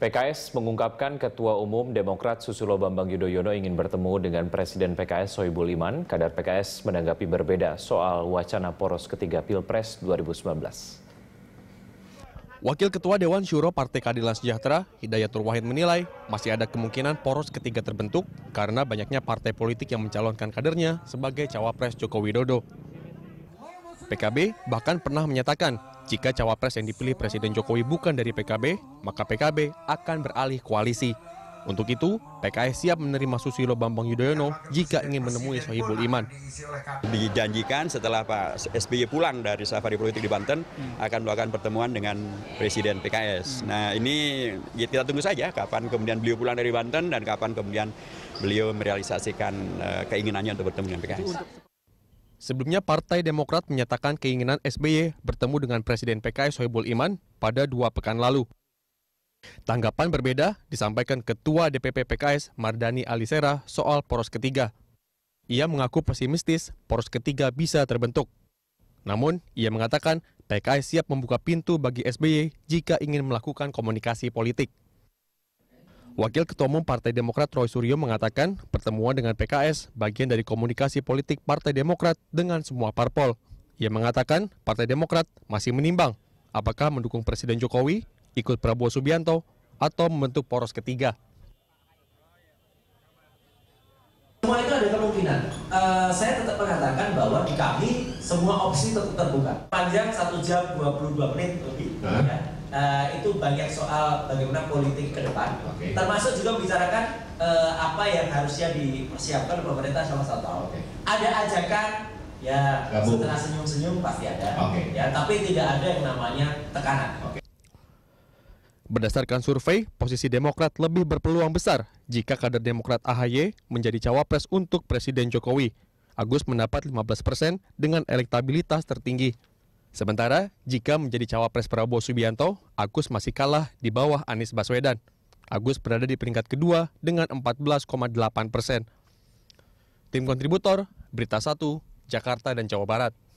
PKS mengungkapkan Ketua Umum Demokrat Susilo Bambang Yudhoyono ingin bertemu dengan Presiden PKS Soebul Iman. Kadar PKS menanggapi berbeda soal wacana poros ketiga Pilpres 2019. Wakil Ketua Dewan Syuro Partai Keadilan Sejahtera, Hidayatul Wahid menilai masih ada kemungkinan poros ketiga terbentuk karena banyaknya partai politik yang mencalonkan kadernya sebagai cawapres Joko Widodo. PKB bahkan pernah menyatakan jika cawapres yang dipilih Presiden Jokowi bukan dari PKB, maka PKB akan beralih koalisi. Untuk itu, PKS siap menerima Susilo Bambang Yudhoyono jika ingin menemui Sohibul Iman. Dijanjikan setelah Pak SBY pulang dari safari politik di Banten hmm. akan melakukan pertemuan dengan Presiden PKS. Hmm. Nah ini ya kita tunggu saja kapan kemudian beliau pulang dari Banten dan kapan kemudian beliau merealisasikan eh, keinginannya untuk bertemu dengan PKS. Sebelumnya Partai Demokrat menyatakan keinginan SBY bertemu dengan Presiden PKS Soebul Iman pada dua pekan lalu. Tanggapan berbeda disampaikan Ketua DPP PKS Mardani Alisera soal poros ketiga. Ia mengaku pesimistis poros ketiga bisa terbentuk. Namun, ia mengatakan PKS siap membuka pintu bagi SBY jika ingin melakukan komunikasi politik. Wakil Ketua Umum Partai Demokrat Roy Suryo mengatakan pertemuan dengan PKS bagian dari komunikasi politik Partai Demokrat dengan semua parpol. Ia mengatakan Partai Demokrat masih menimbang apakah mendukung Presiden Jokowi, ikut Prabowo Subianto, atau membentuk poros ketiga. Semua itu ada kemungkinan. Uh, saya tetap mengatakan bahwa di kami semua opsi tetap terbuka. Panjang satu jam 22 menit lebih. Huh? Ya. Uh, itu banyak soal bagaimana politik ke depan. Okay. Termasuk juga membicarakan uh, apa yang harusnya dipersiapkan pemerintah selama satu tahun. Okay. Ada ajakan ya Gabung. setelah senyum-senyum pasti ada. Okay. Ya, tapi tidak ada yang namanya tekanan. Okay. Berdasarkan survei, posisi Demokrat lebih berpeluang besar jika kader Demokrat AHY menjadi cawapres untuk Presiden Jokowi Agus mendapat 15% persen dengan elektabilitas tertinggi. Sementara, jika menjadi cawapres Prabowo Subianto, Agus masih kalah di bawah Anies Baswedan. Agus berada di peringkat kedua dengan 14,8 persen. Tim kontributor, Berita 1, Jakarta dan Jawa Barat.